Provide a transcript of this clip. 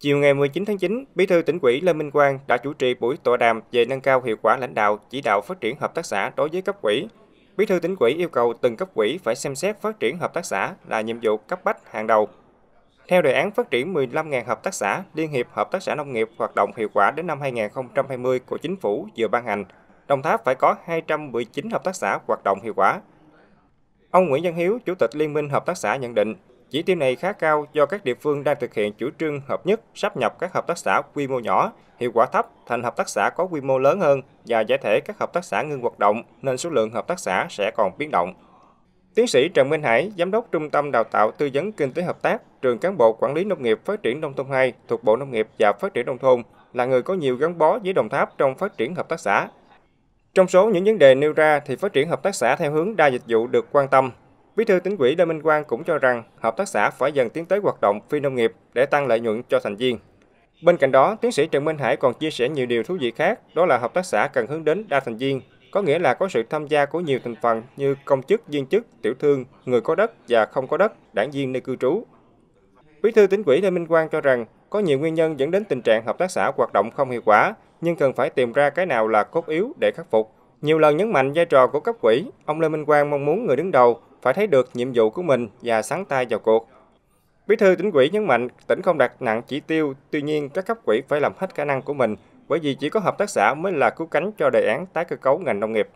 Chiều ngày 19 tháng 9, Bí thư tỉnh ủy Lê Minh Quang đã chủ trì buổi tọa đàm về nâng cao hiệu quả lãnh đạo, chỉ đạo phát triển hợp tác xã đối với cấp ủy. Bí thư tỉnh ủy yêu cầu từng cấp ủy phải xem xét phát triển hợp tác xã là nhiệm vụ cấp bách hàng đầu. Theo đề án phát triển 15.000 hợp tác xã, Liên hiệp Hợp tác xã Nông nghiệp hoạt động hiệu quả đến năm 2020 của Chính phủ vừa ban hành, Đồng Tháp phải có 219 hợp tác xã hoạt động hiệu quả. Ông Nguyễn Văn Hiếu, Chủ tịch Liên minh Hợp tác xã nhận định, chỉ tiêu này khá cao do các địa phương đang thực hiện chủ trương hợp nhất, sắp nhập các hợp tác xã quy mô nhỏ, hiệu quả thấp thành hợp tác xã có quy mô lớn hơn và giải thể các hợp tác xã ngưng hoạt động nên số lượng hợp tác xã sẽ còn biến động. Tiến sĩ Trần Minh Hải, Giám đốc Trung tâm Đào tạo Tư vấn Kinh tế Hợp tác, trường cán bộ Quản lý Nông nghiệp Phát triển Nông thôn 2 thuộc Bộ Nông nghiệp và Phát triển Nông thôn, là người có nhiều gắn bó với Đồng Tháp trong phát triển hợp tác xã. Trong số những vấn đề nêu ra thì phát triển hợp tác xã theo hướng đa dịch vụ được quan tâm, Bí thư tỉnh ủy Lê Minh Quang cũng cho rằng hợp tác xã phải dần tiến tới hoạt động phi nông nghiệp để tăng lợi nhuận cho thành viên. Bên cạnh đó, tiến sĩ Trần Minh Hải còn chia sẻ nhiều điều thú vị khác, đó là hợp tác xã cần hướng đến đa thành viên, có nghĩa là có sự tham gia của nhiều thành phần như công chức, viên chức, tiểu thương, người có đất và không có đất, đảng viên nơi cư trú. Bí thư tỉnh ủy Lê Minh Quang cho rằng có nhiều nguyên nhân dẫn đến tình trạng hợp tác xã hoạt động không hiệu quả, nhưng cần phải tìm ra cái nào là cốt yếu để khắc phục. Nhiều lần nhấn mạnh vai trò của cấp quỹ, ông Lê Minh Quang mong muốn người đứng đầu phải thấy được nhiệm vụ của mình và sáng tay vào cuộc. Bí thư tỉnh ủy nhấn mạnh tỉnh không đặt nặng chỉ tiêu, tuy nhiên các cấp quỹ phải làm hết khả năng của mình bởi vì chỉ có hợp tác xã mới là cứu cánh cho đề án tái cơ cấu ngành nông nghiệp.